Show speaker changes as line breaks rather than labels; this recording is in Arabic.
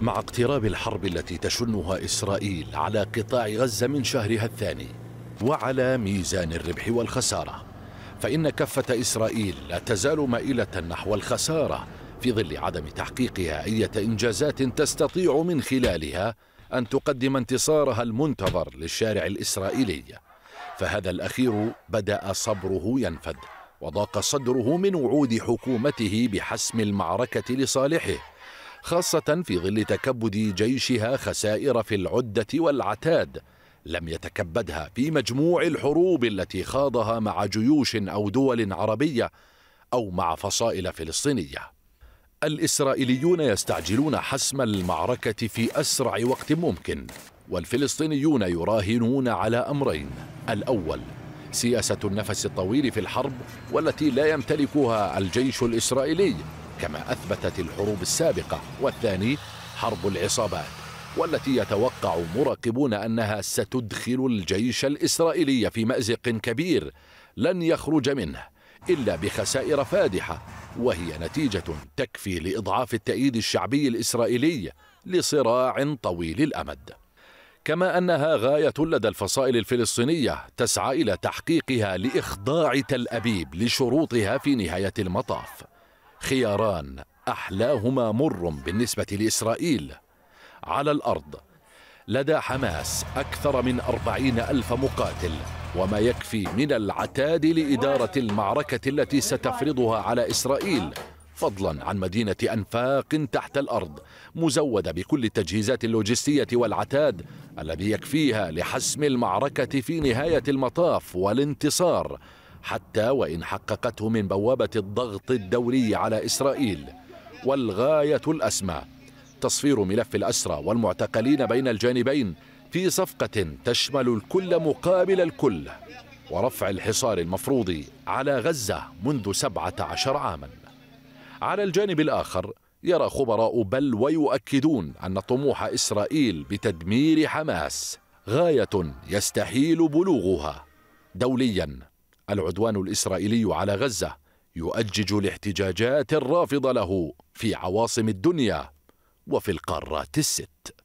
مع اقتراب الحرب التي تشنها إسرائيل على قطاع غزة من شهرها الثاني وعلى ميزان الربح والخسارة فإن كفة إسرائيل لا تزال مائلة نحو الخسارة في ظل عدم تحقيقها أية إنجازات تستطيع من خلالها أن تقدم انتصارها المنتظر للشارع الإسرائيلي فهذا الأخير بدأ صبره ينفد وضاق صدره من وعود حكومته بحسم المعركة لصالحه خاصة في ظل تكبد جيشها خسائر في العدة والعتاد لم يتكبدها في مجموع الحروب التي خاضها مع جيوش أو دول عربية أو مع فصائل فلسطينية الإسرائيليون يستعجلون حسم المعركة في أسرع وقت ممكن والفلسطينيون يراهنون على أمرين الأول سياسة النفس الطويل في الحرب والتي لا يمتلكها الجيش الإسرائيلي كما أثبتت الحروب السابقة والثاني حرب العصابات والتي يتوقع مراقبون أنها ستدخل الجيش الإسرائيلي في مأزق كبير لن يخرج منه إلا بخسائر فادحة وهي نتيجة تكفي لإضعاف التأييد الشعبي الإسرائيلي لصراع طويل الأمد كما أنها غاية لدى الفصائل الفلسطينية تسعى إلى تحقيقها لإخضاع تل أبيب لشروطها في نهاية المطاف خياران أحلاهما مر بالنسبة لإسرائيل على الأرض لدى حماس أكثر من أربعين ألف مقاتل وما يكفي من العتاد لإدارة المعركة التي ستفرضها على إسرائيل فضلا عن مدينة أنفاق تحت الأرض مزودة بكل التجهيزات اللوجستية والعتاد الذي يكفيها لحسم المعركة في نهاية المطاف والانتصار حتى وإن حققته من بوابة الضغط الدولي على إسرائيل والغاية الأسمى تصفير ملف الأسرى والمعتقلين بين الجانبين في صفقة تشمل الكل مقابل الكل ورفع الحصار المفروض على غزة منذ سبعة عشر عاما على الجانب الآخر يرى خبراء بل ويؤكدون أن طموح إسرائيل بتدمير حماس غاية يستحيل بلوغها دولياً العدوان الإسرائيلي على غزة يؤجج الاحتجاجات الرافضة له في عواصم الدنيا وفي القارات الست